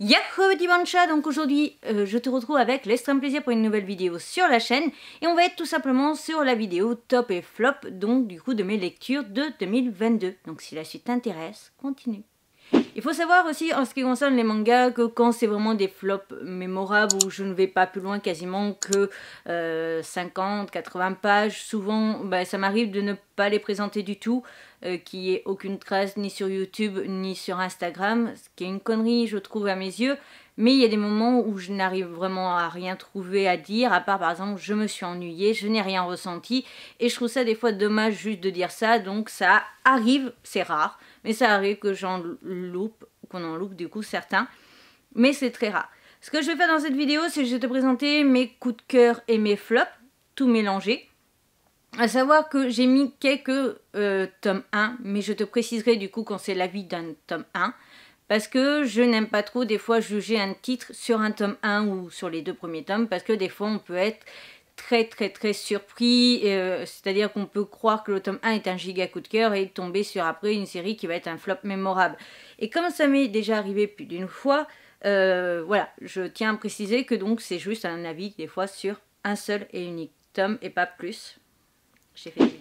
Yahoo Dimancha, donc aujourd'hui euh, je te retrouve avec l'extrême plaisir pour une nouvelle vidéo sur la chaîne et on va être tout simplement sur la vidéo top et flop donc du coup de mes lectures de 2022. Donc si la suite t'intéresse, continue. Il faut savoir aussi en ce qui concerne les mangas que quand c'est vraiment des flops mémorables où je ne vais pas plus loin quasiment que 50, euh, 80 pages, souvent bah, ça m'arrive de ne pas les présenter du tout, euh, qu'il n'y ait aucune trace ni sur YouTube ni sur Instagram, ce qui est une connerie je trouve à mes yeux. Mais il y a des moments où je n'arrive vraiment à rien trouver à dire, à part par exemple je me suis ennuyée, je n'ai rien ressenti. Et je trouve ça des fois dommage juste de dire ça. Donc ça arrive, c'est rare, mais ça arrive que j'en loupe, qu'on en loupe du coup certains. Mais c'est très rare. Ce que je vais faire dans cette vidéo, c'est que je vais te présenter mes coups de cœur et mes flops, tout mélangés. À savoir que j'ai mis quelques euh, 1, mais je te préciserai du coup quand c'est vie d'un tome 1 parce que je n'aime pas trop des fois juger un titre sur un tome 1 ou sur les deux premiers tomes, parce que des fois on peut être très très très surpris, euh, c'est-à-dire qu'on peut croire que le tome 1 est un giga coup de cœur et tomber sur après une série qui va être un flop mémorable. Et comme ça m'est déjà arrivé plus d'une fois, euh, voilà, je tiens à préciser que donc c'est juste un avis des fois sur un seul et unique tome et pas plus.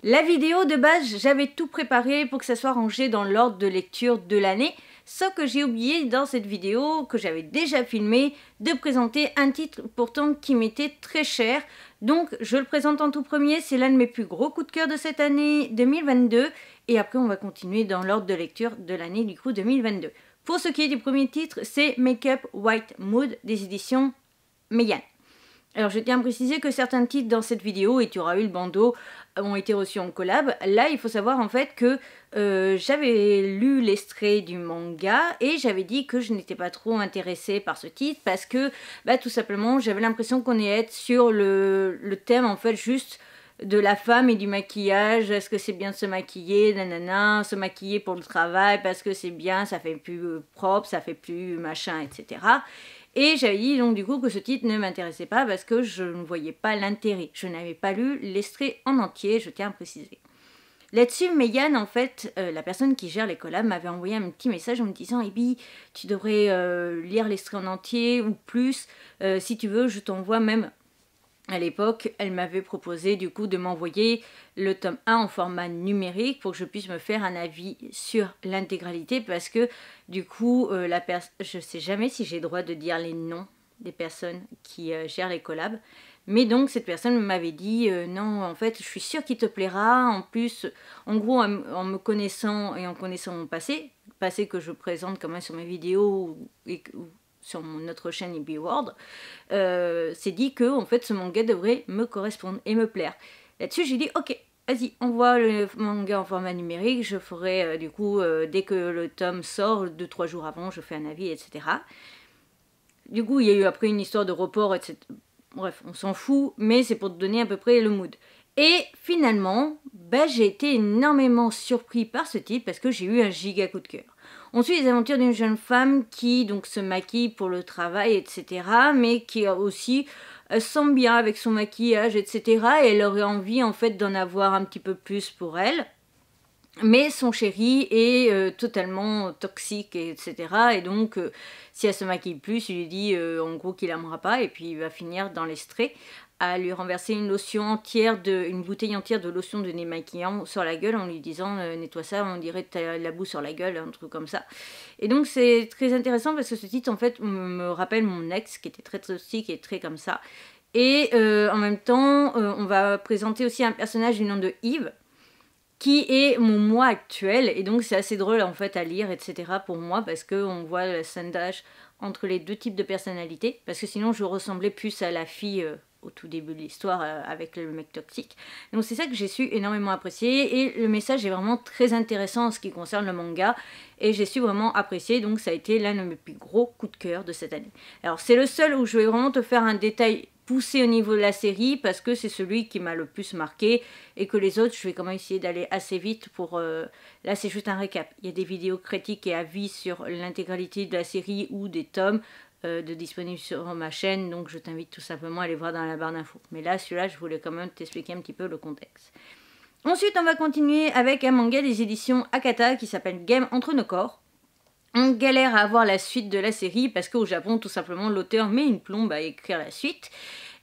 La vidéo de base, j'avais tout préparé pour que ça soit rangé dans l'ordre de lecture de l'année sauf que j'ai oublié dans cette vidéo que j'avais déjà filmée de présenter un titre pourtant qui m'était très cher. Donc je le présente en tout premier, c'est l'un de mes plus gros coups de cœur de cette année 2022 et après on va continuer dans l'ordre de lecture de l'année du coup 2022. Pour ce qui est du premier titre, c'est Makeup White Mood des éditions Meyan. Alors je tiens à préciser que certains titres dans cette vidéo, et tu auras eu le bandeau, ont été reçus en collab. Là, il faut savoir en fait que euh, j'avais lu l'extrait du manga et j'avais dit que je n'étais pas trop intéressée par ce titre parce que bah, tout simplement j'avais l'impression qu'on est sur le, le, thème en fait juste de la femme et du maquillage, est-ce que c'est bien de se maquiller, nanana, se maquiller pour le travail parce que c'est bien, ça fait plus euh, propre, ça fait plus machin, etc. Et j'avais dit donc du coup que ce titre ne m'intéressait pas parce que je ne voyais pas l'intérêt. Je n'avais pas lu l'extrait en entier, je tiens à préciser. Là-dessus, Megan, en fait, euh, la personne qui gère les collabs, m'avait envoyé un petit message en me disant Ebi, eh tu devrais euh, lire l'extrait en entier ou plus. Euh, si tu veux, je t'envoie même à l'époque, elle m'avait proposé du coup de m'envoyer le tome 1 en format numérique pour que je puisse me faire un avis sur l'intégralité parce que du coup, euh, la la je sais jamais si j'ai droit de dire les noms des personnes qui euh, gèrent les collabs. Mais donc cette personne m'avait dit euh, non en fait je suis sûre qu'il te plaira en plus en gros en, me connaissant et en connaissant mon passé passé que je présente quand même sur mes vidéos et, sur notre chaîne Ibi World, s'est euh, dit que en fait ce manga devrait me correspondre et me plaire. Là-dessus, j'ai dit ok, vas-y, on voit le manga en format numérique, je ferai euh, du coup, euh, dès que le tome sort, 2 trois jours avant, je fais un avis, etc. Du coup, il y a eu après une histoire de report, etc. Bref, on s'en fout, mais c'est pour te donner à peu près le mood. Et finalement, ben j'ai été énormément surpris par ce titre parce que j'ai eu un giga coup de cœur. On suit les aventures d'une jeune femme qui donc se maquille pour le travail, etc., mais qui aussi euh, sent bien avec son maquillage, etc., et elle aurait envie en fait d'en avoir un petit peu plus pour elle. Mais son chéri est euh, totalement toxique, etc. Et donc, euh, si elle se maquille plus, il lui dit euh, en gros qu'il n'aimera pas, et puis il va finir dans l'estrée à lui renverser une lotion entière de, une bouteille entière de lotion de maquillant sur la gueule en lui disant euh, nettoie ça, on dirait as la boue sur la gueule, un truc comme ça. Et donc c'est très intéressant parce que ce titre en fait me rappelle mon ex qui était très toxique et très comme ça. Et euh, en même temps, euh, on va présenter aussi un personnage du nom de Yves qui est mon moi actuel et donc c'est assez drôle en fait à lire etc pour moi parce que on voit le sondage entre les deux types de personnalités parce que sinon je ressemblais plus à la fille au tout début de l'histoire euh, avec le mec toxique. Donc c'est ça que j'ai su énormément apprécier et le message est vraiment très intéressant en ce qui concerne le manga et j'ai su vraiment apprécier donc ça a été l'un de mes plus gros coups de cœur de cette année. Alors c'est le seul où je vais vraiment te faire un détail poussé au niveau de la série parce que c'est celui qui m'a le plus marqué et que les autres je vais quand même essayer d'aller assez vite pour euh, là c'est juste un récap il y a des vidéos critiques et avis sur l'intégralité de la série ou des tomes euh, de disponible sur ma chaîne, donc je t'invite tout simplement à aller voir dans la barre d'infos. Mais là, celui-là, je voulais quand même t'expliquer un petit peu le contexte. Ensuite, on va continuer avec un manga des éditions Akata qui s'appelle Game entre nos corps. On galère à avoir la suite de la série parce qu'au Japon, tout simplement, l'auteur met une plombe à écrire la suite.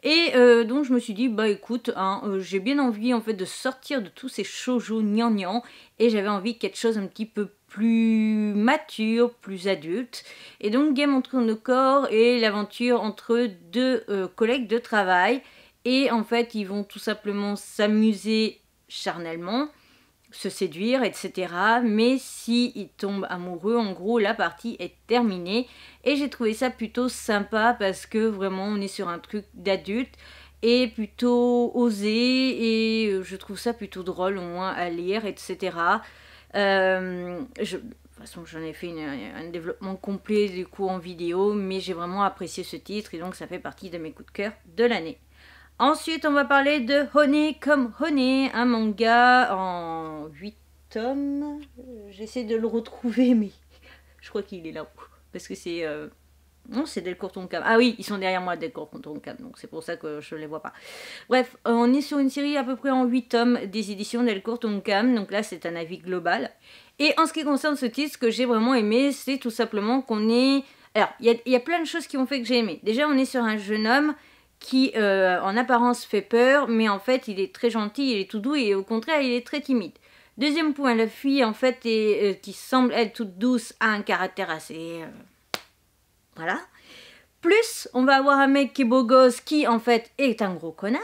Et euh, donc je me suis dit, bah écoute, hein, euh, j'ai bien envie en fait de sortir de tous ces shoujo gnangnang et j'avais envie de quelque chose un petit peu plus mature, plus adulte. Et donc Game entre nos corps et l'aventure entre deux euh, collègues de travail. Et en fait, ils vont tout simplement s'amuser charnellement, se séduire, etc. Mais s'ils tombent amoureux, en gros, la partie est terminée. Et j'ai trouvé ça plutôt sympa parce que vraiment, on est sur un truc d'adulte et plutôt osé. Et euh, je trouve ça plutôt drôle, au moins à lire, etc. Euh, je, de toute façon, j'en ai fait un développement complet du coup en vidéo, mais j'ai vraiment apprécié ce titre et donc ça fait partie de mes coups de cœur de l'année. Ensuite, on va parler de Honey comme Honey, un manga en 8 tomes. Euh, j'essaie de le retrouver, mais je crois qu'il est là-haut. Parce que c'est euh, non, c'est Delcourt Tonkam. Ah oui, ils sont derrière moi, Delcourt Tonkam, donc c'est pour ça que je ne les vois pas. Bref, euh, on est sur une série à peu près en 8 tomes des éditions Delcourt cam. donc là c'est un avis global. Et en ce qui concerne ce titre, ce que j'ai vraiment aimé, c'est tout simplement qu'on est... Alors, il y, a plein de choses qui ont fait que j'ai aimé. Déjà, on est sur un jeune homme qui, euh, en apparence, fait peur, mais en fait, il est très gentil, il est tout doux, et au contraire, il est très timide. Deuxième point, la fille, en fait, euh, qui semble être toute douce, a un caractère assez... Voilà. Plus, on va avoir un mec qui est beau gosse, qui en fait est un gros connard.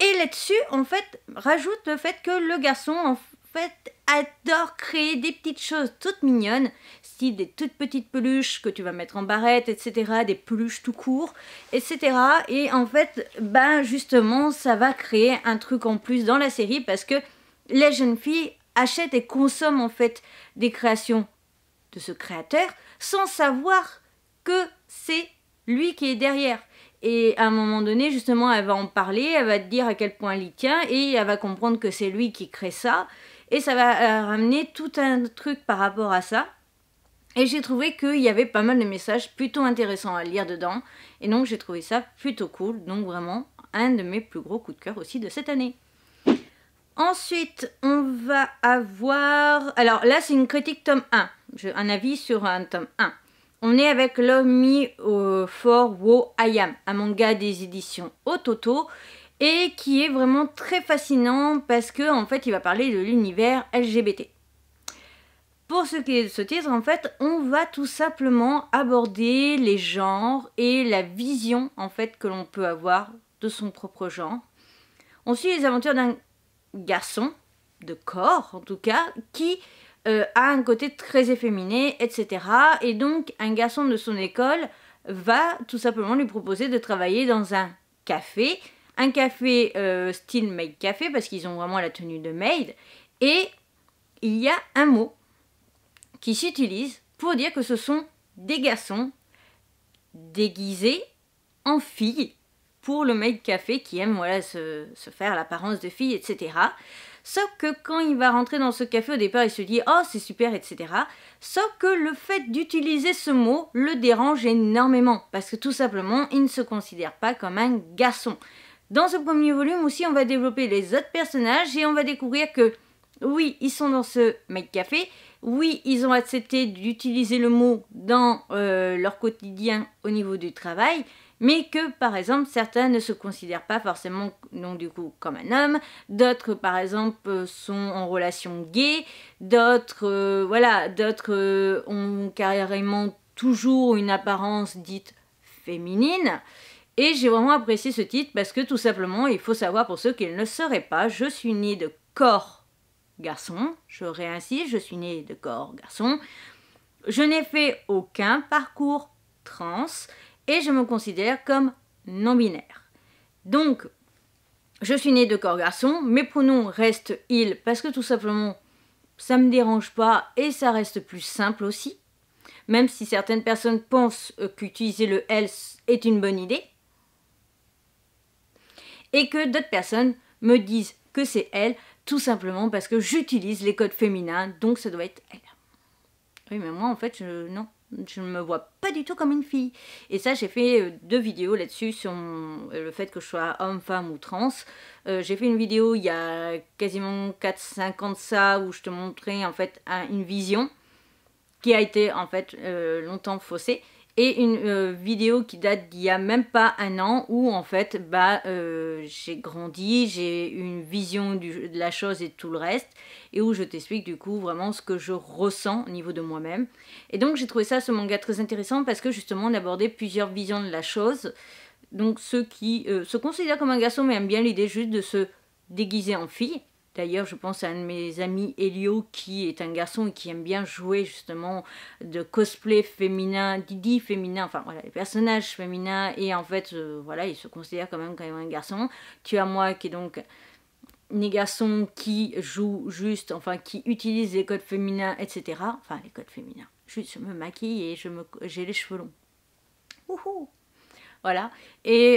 Et là-dessus, en fait, rajoute le fait que le garçon, en fait, adore créer des petites choses toutes mignonnes, style des toutes petites peluches que tu vas mettre en barrette, etc., des peluches tout court, etc. Et en fait, ben justement, ça va créer un truc en plus dans la série parce que les jeunes filles achètent et consomment en fait des créations de ce créateur sans savoir que c'est lui qui est derrière. Et à un moment donné, justement, elle va en parler, elle va te dire à quel point elle y tient, et elle va comprendre que c'est lui qui crée ça, et ça va euh, ramener tout un truc par rapport à ça. Et j'ai trouvé qu'il y avait pas mal de messages plutôt intéressants à lire dedans, et donc j'ai trouvé ça plutôt cool, donc vraiment un de mes plus gros coups de cœur aussi de cette année. Ensuite, on va avoir... Alors là, c'est une critique tome 1, un avis sur un tome 1. On est avec l'homme Me for Wo Am, un manga des éditions Ototo et qui est vraiment très fascinant parce que en fait il va parler de l'univers LGBT. Pour ce qui est de ce titre, en fait, on va tout simplement aborder les genres et la vision en fait que l'on peut avoir de son propre genre. On suit les aventures d'un garçon, de corps en tout cas, qui euh, a un côté très efféminé, etc. Et donc un garçon de son école va tout simplement lui proposer de travailler dans un café, un café euh, style maid café parce qu'ils ont vraiment la tenue de maid. Et il y a un mot qui s'utilise pour dire que ce sont des garçons déguisés en filles pour le maid café qui aime voilà, se, faire l'apparence de filles etc. Sauf que quand il va rentrer dans ce café, au départ, il se dit Oh, c'est super, etc. Sauf que le fait d'utiliser ce mot le dérange énormément, parce que tout simplement, il ne se considère pas comme un garçon. Dans ce premier volume aussi, on va développer les autres personnages et on va découvrir que, oui, ils sont dans ce mec café, oui, ils ont accepté d'utiliser le mot dans euh, leur quotidien au niveau du travail, mais que par exemple certains ne se considèrent pas forcément donc du coup comme un homme, d'autres par exemple euh, sont en relation gay, d'autres euh, voilà, d'autres ont carrément toujours une apparence dite féminine. Et j'ai vraiment apprécié ce titre parce que tout simplement, il faut savoir pour ceux qui ne le pas, je suis née de corps garçon, je réinsiste, je suis né de corps garçon, je n'ai fait aucun parcours trans et je me considère comme non-binaire. Donc, je suis né de corps garçon, mes pronoms restent il parce que tout simplement, ça ne me dérange pas et ça reste plus simple aussi. Même si certaines personnes pensent euh, qu'utiliser le else est une bonne idée. Et que d'autres personnes me disent que c'est elle tout simplement parce que j'utilise les codes féminins, donc ça doit être elle. Oui, mais moi, en fait, je, non, je ne me vois pas du tout comme une fille. Et ça, j'ai fait euh, deux vidéos là-dessus sur euh, le fait que je sois homme, femme ou trans. Euh, j'ai fait une vidéo il y a quasiment 4-5 ans de ça où je te montrais en fait une vision qui a été en fait longtemps faussée et une euh, vidéo qui date d'il y a même pas un an où en fait bah euh, j'ai grandi, j'ai une vision de la chose et tout le reste et où je t'explique du coup vraiment ce que je ressens au niveau de moi-même. Et donc j'ai trouvé ça ce manga très intéressant parce que justement on abordait plusieurs visions de la chose. Donc ceux qui euh, se considèrent comme un garçon mais aiment bien l'idée juste de se déguiser en fille D'ailleurs, je pense à un de mes amis, Elio, qui est un garçon et qui aime bien jouer justement de cosplay féminin, Didi féminin, enfin voilà, les personnages féminins, et en fait, euh, voilà, il se considère quand même, quand même un garçon. Tu as moi qui est donc des garçons qui joue juste, enfin qui utilise les codes féminins, etc. Enfin, les codes féminins. je me maquille et me, j'ai les cheveux longs. Wouhou! Voilà. Et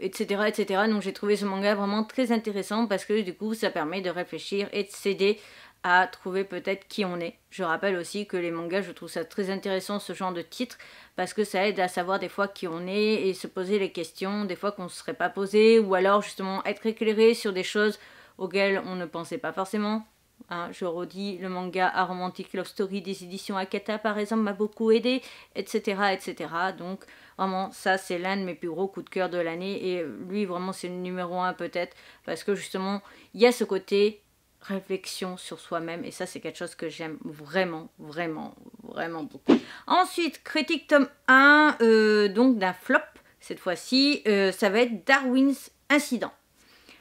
etc. Euh, etc. Donc j'ai trouvé ce manga vraiment très intéressant parce que du coup ça permet de réfléchir et de s'aider à trouver peut-être qui on est. Je rappelle aussi que les mangas, je trouve ça très intéressant ce genre de titre parce que ça aide à savoir des fois qui on est et se poser les questions des fois qu'on ne se serait pas posé ou alors justement être éclairé sur des choses auxquelles on ne pensait pas forcément. Hein, je redis, le manga A Love Story des éditions Akata, par exemple, m'a beaucoup aidé, etc., etc. Donc, vraiment, ça, c'est l'un de mes plus gros coups de cœur de l'année. Et lui, vraiment, c'est le numéro un, peut-être, parce que justement, il y a ce côté réflexion sur soi-même. Et ça, c'est quelque chose que j'aime vraiment, vraiment, vraiment beaucoup. Ensuite, critique tome 1, euh, donc d'un flop, cette fois-ci, euh, ça va être Darwin's Incident.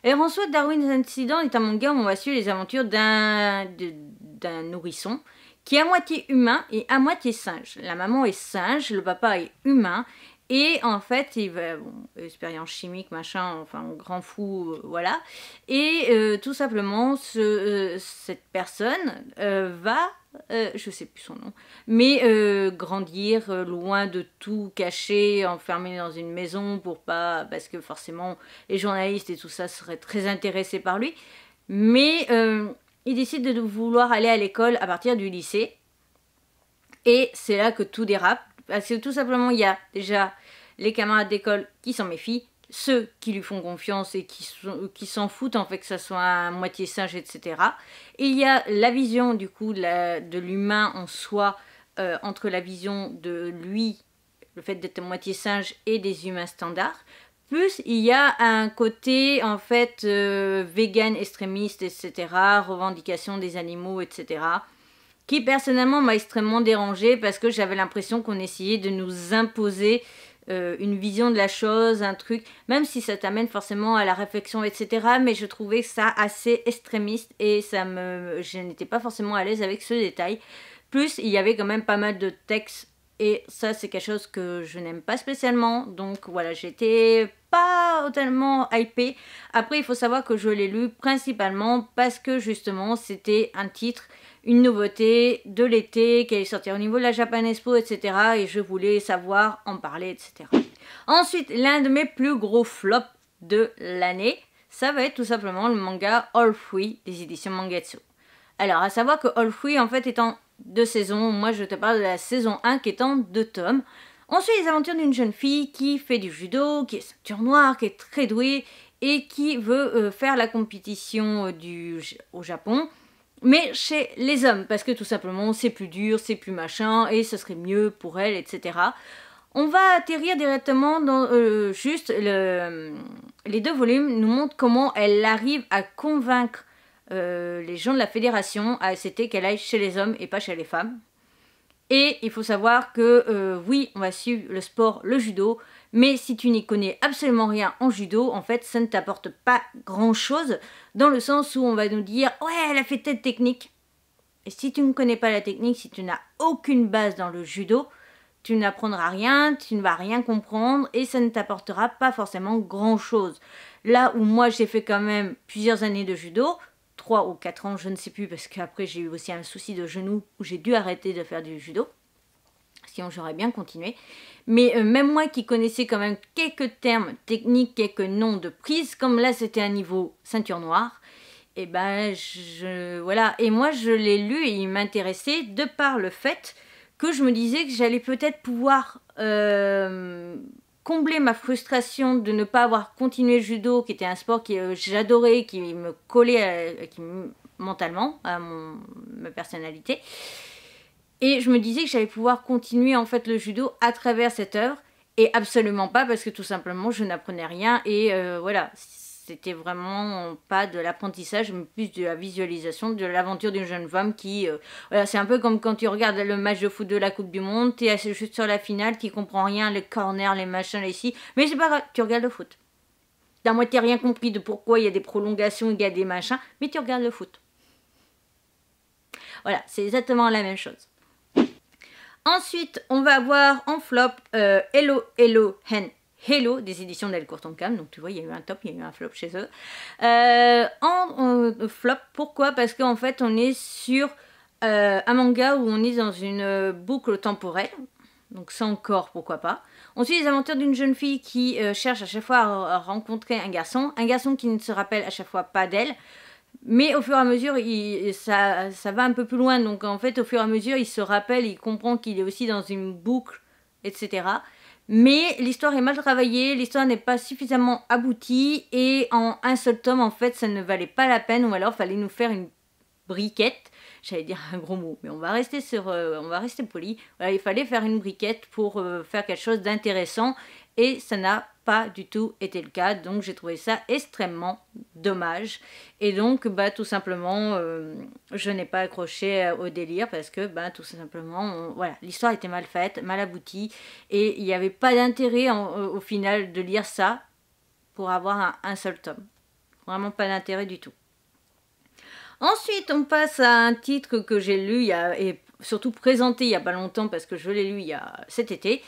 Et soi, Darwin's Incident est un manga où on va suivre les aventures d'un nourrisson qui est à moitié humain et à moitié singe. La maman est singe, le papa est humain et en fait, il va, bon, expérience chimique, machin, enfin, grand fou, euh, voilà. Et euh, tout simplement, ce, euh, cette personne va, je sais plus son nom, mais grandir loin de tout, caché, enfermé dans une maison pour pas, parce que forcément, les journalistes et tout ça seraient très intéressés par lui. Mais il décide de vouloir aller à l'école à partir du lycée. Et c'est là que tout dérape. Parce que tout simplement, il y a déjà les camarades d'école qui s'en méfient, ceux qui lui font confiance et qui, qui s'en foutent en fait que ça soit un moitié singe, etc. il y a la vision du coup de, l'humain en soi, euh, entre la vision de lui, le fait d'être moitié singe, et des humains standards. Plus il y a un côté en fait euh, vegan, extrémiste, etc., revendication des animaux, etc qui personnellement m'a extrêmement dérangé parce que j'avais l'impression qu'on essayait de nous imposer euh, une vision de la chose, un truc, même si ça t'amène forcément à la réflexion, etc. Mais je trouvais ça assez extrémiste et ça me, je n'étais pas forcément à l'aise avec ce détail. Plus, il y avait quand même pas mal de textes et ça, c'est quelque chose que je n'aime pas spécialement. Donc voilà, j'étais pas totalement hypée. Après, il faut savoir que je l'ai lu principalement parce que justement, c'était un titre une nouveauté de l'été qui allait sortie au niveau de la Japan Expo, etc. Et je voulais savoir en parler, etc. Ensuite, l'un de mes plus gros flops de l'année, ça va être tout simplement le manga All Free des éditions Mangatsu. Alors, à savoir que All Free, en fait, est en deux saisons. Moi, je te parle de la saison 1 qui est en deux tomes. On suit les aventures d'une jeune fille qui fait du judo, qui est ceinture noire, qui est très douée et qui veut euh, faire la compétition euh, au Japon mais chez les hommes, parce que tout simplement c'est plus dur, c'est plus machin, et ce serait mieux pour elle, etc. On va atterrir directement dans euh, juste les deux volumes nous montrent comment elle arrive à convaincre euh, les gens de la fédération à accepter qu'elle aille chez les hommes et pas chez les femmes. Et il faut savoir que euh, oui, on va suivre le sport, le judo, mais si tu n'y connais absolument rien en judo, en fait, ça ne t'apporte pas grand-chose, dans le sens où on va nous dire ouais, elle a fait telle technique. Et si tu ne connais pas la technique, si tu n'as aucune base dans le judo, tu n'apprendras rien, tu ne vas rien comprendre et ça ne t'apportera pas forcément grand-chose. Là où moi j'ai fait quand même plusieurs années de judo, 3 ou 4 ans, je ne sais plus, parce qu'après j'ai eu aussi un souci de genou où j'ai dû arrêter de faire du judo sinon j'aurais bien continué. Mais euh, même moi qui connaissais quand même quelques termes techniques, quelques noms de prise, comme là c'était un niveau ceinture noire, et eh ben je voilà. Et moi je l'ai lu et il m'intéressait de par le fait que je me disais que j'allais peut-être pouvoir euh, combler ma frustration de ne pas avoir continué le judo, qui était un sport que euh, j'adorais, qui me collait mentalement à mon, ma personnalité. Et je me disais que j'allais pouvoir continuer en fait le judo à travers cette œuvre. Et absolument pas parce que tout simplement je n'apprenais rien et euh, voilà, c'était vraiment pas de l'apprentissage, mais plus de la visualisation de l'aventure d'une jeune femme qui. Euh, voilà, c'est un peu comme quand tu regardes le match de foot de la Coupe du Monde, tu es juste sur la finale, tu comprends rien, les corners, les machins, les si, mais c'est pas grave, tu regardes le foot. T'as moitié rien compris de pourquoi il y a des prolongations, il y a des machins, mais tu regardes le foot. Voilà, c'est exactement la même chose. Ensuite, on va avoir en flop euh, Hello, Hello, Hen, Hello des éditions d'El Cam. Donc tu vois, il y a eu un top, il y a eu un flop chez eux. Euh, en, euh, flop, pourquoi Parce qu'en fait, on est sur un manga où on est dans une boucle temporelle. Donc ça encore, pourquoi pas. On suit les aventures d'une jeune fille qui cherche à chaque fois à, rencontrer un garçon. Un garçon qui ne se rappelle à chaque fois pas d'elle. Mais au fur et à mesure, il, ça, ça va un peu plus loin. Donc en fait, au fur et à mesure, il se rappelle, il comprend qu'il est aussi dans une boucle, etc. Mais l'histoire est mal travaillée, l'histoire n'est pas suffisamment aboutie et en un seul tome, en fait, ça ne valait pas la peine ou alors fallait nous faire une briquette. J'allais dire un gros mot, mais on va rester sur, euh, on va rester poli. il fallait faire une briquette pour euh, faire quelque chose d'intéressant et ça n'a pas du tout été le cas. Donc j'ai trouvé ça extrêmement dommage. Et donc, bah, tout simplement, euh, je n'ai pas accroché euh, au délire parce que, bah, tout simplement, voilà, l'histoire était mal faite, mal aboutie. Et il n'y avait pas d'intérêt euh, au final de lire ça pour avoir un, seul tome. Vraiment pas d'intérêt du tout. Ensuite, on passe à un titre que j'ai lu et surtout présenté il n'y a pas longtemps parce que je l'ai lu il cet été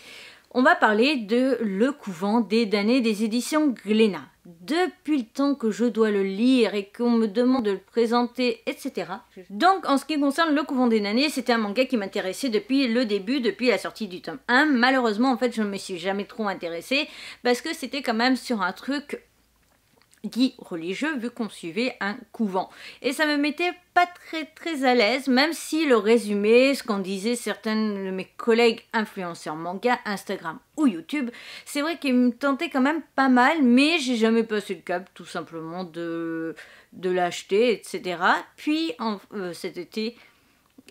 on va parler de Le couvent des damnés des éditions Glénat. Depuis le temps que je dois le lire et qu'on me demande de le présenter, etc. Donc en ce qui concerne Le couvent des damnés, c'était un manga qui m'intéressait depuis le début, depuis la sortie du tome 1. Malheureusement en fait je ne me suis jamais trop intéressée parce que c'était quand même sur un truc dit religieux vu qu'on suivait un couvent. Et ça me mettait pas très très à l'aise, même si le résumé, ce qu'en disaient certains de mes collègues influenceurs manga, Instagram ou YouTube, c'est vrai qu'il me tentait quand même pas mal, mais j'ai jamais passé le cap tout simplement de, de l'acheter, etc. Puis en, euh, cet été,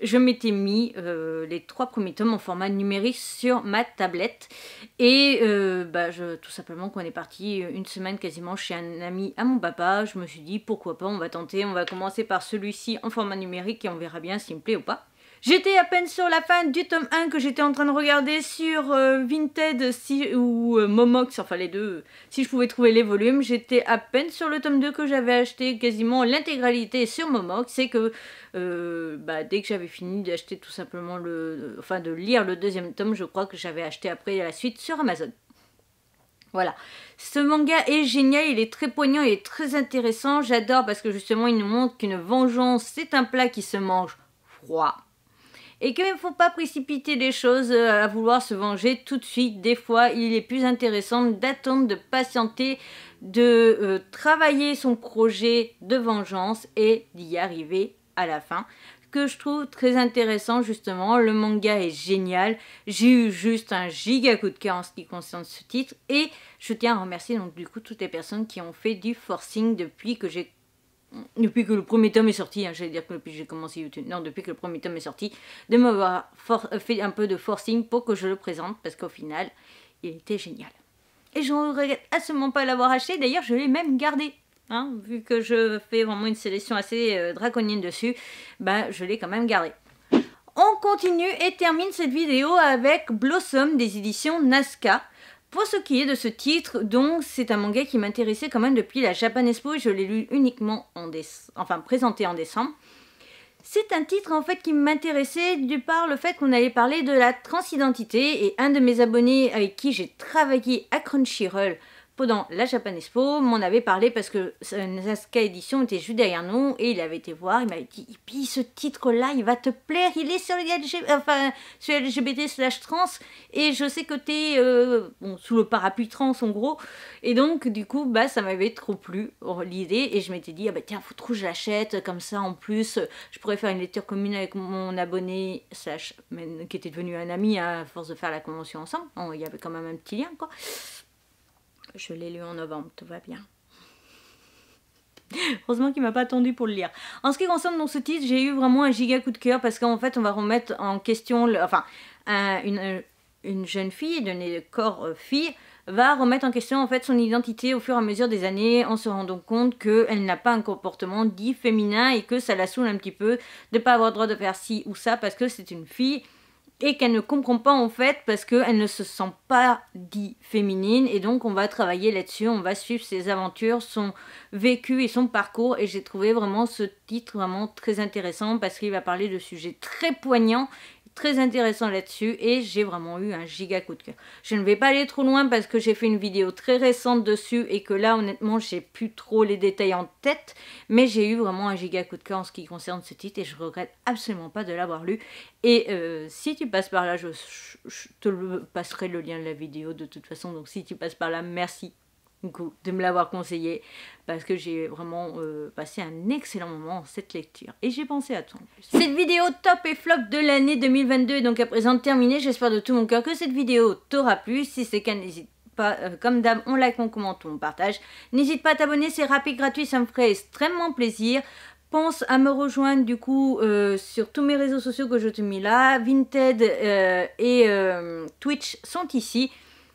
je m'étais mis euh, les trois premiers tomes en format numérique sur ma tablette. Et euh, bah, je, tout simplement, qu'on est parti euh, une semaine quasiment chez un ami à mon papa, je me suis dit pourquoi pas, on va tenter, on va commencer par celui-ci en format numérique et on verra bien s'il me plaît ou pas. J'étais à peine sur la fin du tome 1 que j'étais en train de regarder sur euh, Vinted ou euh, Momox, enfin les deux, si je pouvais trouver les volumes. J'étais à peine sur le tome 2 que j'avais acheté quasiment l'intégralité sur Momox. C'est que euh, bah, dès que j'avais fini d'acheter tout simplement le. enfin de lire le deuxième tome, je crois que j'avais acheté après la suite sur Amazon. Voilà. Ce manga est génial, il est très poignant, il est très intéressant. J'adore parce que justement, il nous montre qu'une vengeance, c'est un plat qui se mange froid et qu'il ne faut pas précipiter les choses euh, à vouloir se venger tout de suite. Des fois, il est plus intéressant d'attendre, de patienter, de euh, travailler son projet de vengeance et d'y arriver à la fin. Que je trouve très intéressant justement. Le manga est génial. J'ai eu juste un giga coup de cœur en ce qui concerne ce titre et je tiens à remercier donc du coup toutes les personnes qui ont fait du forcing depuis que j'ai depuis que le premier tome est sorti, hein, j'allais dire que depuis que j'ai commencé YouTube, non, depuis que le premier tome est sorti, de m'avoir euh, fait un peu de forcing pour que je le présente, parce qu'au final, il était génial. Et je regrette absolument pas l'avoir acheté, d'ailleurs je l'ai même gardé. Hein. vu que je fais vraiment une sélection assez euh, draconienne dessus, ben, je l'ai quand même gardé. On continue et termine cette vidéo avec Blossom des éditions Nazca. Pour ce qui est de ce titre, donc, c'est un manga qui m'intéressait quand même depuis la Japan Expo et je l'ai lu uniquement en décembre, enfin présenté en décembre. C'est un titre en fait qui m'intéressait du par le fait qu'on allait parler de la transidentité et un de mes abonnés avec qui j'ai travaillé à Crunchyroll pendant la Japan Expo, m'en avait parlé parce que Naska Edition était juste derrière nous et il avait été voir, il m'avait dit, et puis ce titre-là, il va te plaire, il est sur, les enfin, sur LGBT slash trans et je sais que t'es euh, sous le parapluie trans en gros. Et donc du coup, bah, ça m'avait trop plu l'idée et je m'étais dit, ah bah tiens, faut trop que je l'achète, comme ça en plus, je pourrais faire une lecture commune avec mon abonné slash, qui était devenu un ami à force de faire la convention ensemble, il y avait quand même un petit lien quoi. Je l'ai lu en novembre, tout va bien. Heureusement qu'il m'a pas attendu pour le lire. En ce qui concerne mon ce titre, j'ai eu vraiment un giga coup de cœur parce qu'en fait, on va remettre en question, enfin, une, jeune fille, de corps euh, fille, va remettre en question en fait son identité au fur et à mesure des années en se rendant compte qu'elle n'a pas un comportement dit féminin et que ça la saoule un petit peu de pas avoir le droit de faire ci ou ça parce que c'est une fille et qu'elle ne comprend pas en fait parce qu'elle ne se sent pas dit féminine et donc on va travailler là-dessus, on va suivre ses aventures, son vécu et son parcours et j'ai trouvé vraiment ce titre vraiment très intéressant parce qu'il va parler de sujets très poignants très intéressant là-dessus et j'ai vraiment eu un giga coup de cœur. Je ne vais pas aller trop loin parce que j'ai fait une vidéo très récente dessus et que là honnêtement j'ai plus trop les détails en tête mais j'ai eu vraiment un giga coup de cœur en ce qui concerne ce titre et je regrette absolument pas de l'avoir lu et euh, si tu passes par là je, te passerai le lien de la vidéo de toute façon donc si tu passes par là merci coup, de me l'avoir conseillé parce que j'ai vraiment euh, passé un excellent moment en cette lecture et j'ai pensé à toi en plus. Cette vidéo top et flop de l'année 2022 est donc à présent terminée. J'espère de tout mon cœur que cette vidéo t'aura plu. Si c'est le cas, n'hésite pas, euh, comme d'hab, on like, on commente, on partage. N'hésite pas à t'abonner, c'est rapide, gratuit, ça me ferait extrêmement plaisir pense à me rejoindre du coup euh, sur tous mes réseaux sociaux que je te mets là. Vinted et Twitch sont ici.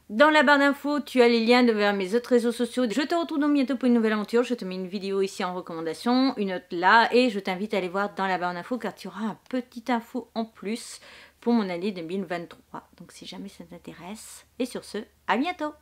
Dans la barre d'infos, tu as les liens vers mes autres réseaux sociaux. Je te retrouve donc bientôt pour une nouvelle aventure. Je te mets une vidéo ici en recommandation, une autre là, et je t'invite à aller voir dans la barre d'infos car tu auras un petit info en plus pour mon année 2023. Donc si jamais ça t'intéresse. Et sur ce, à bientôt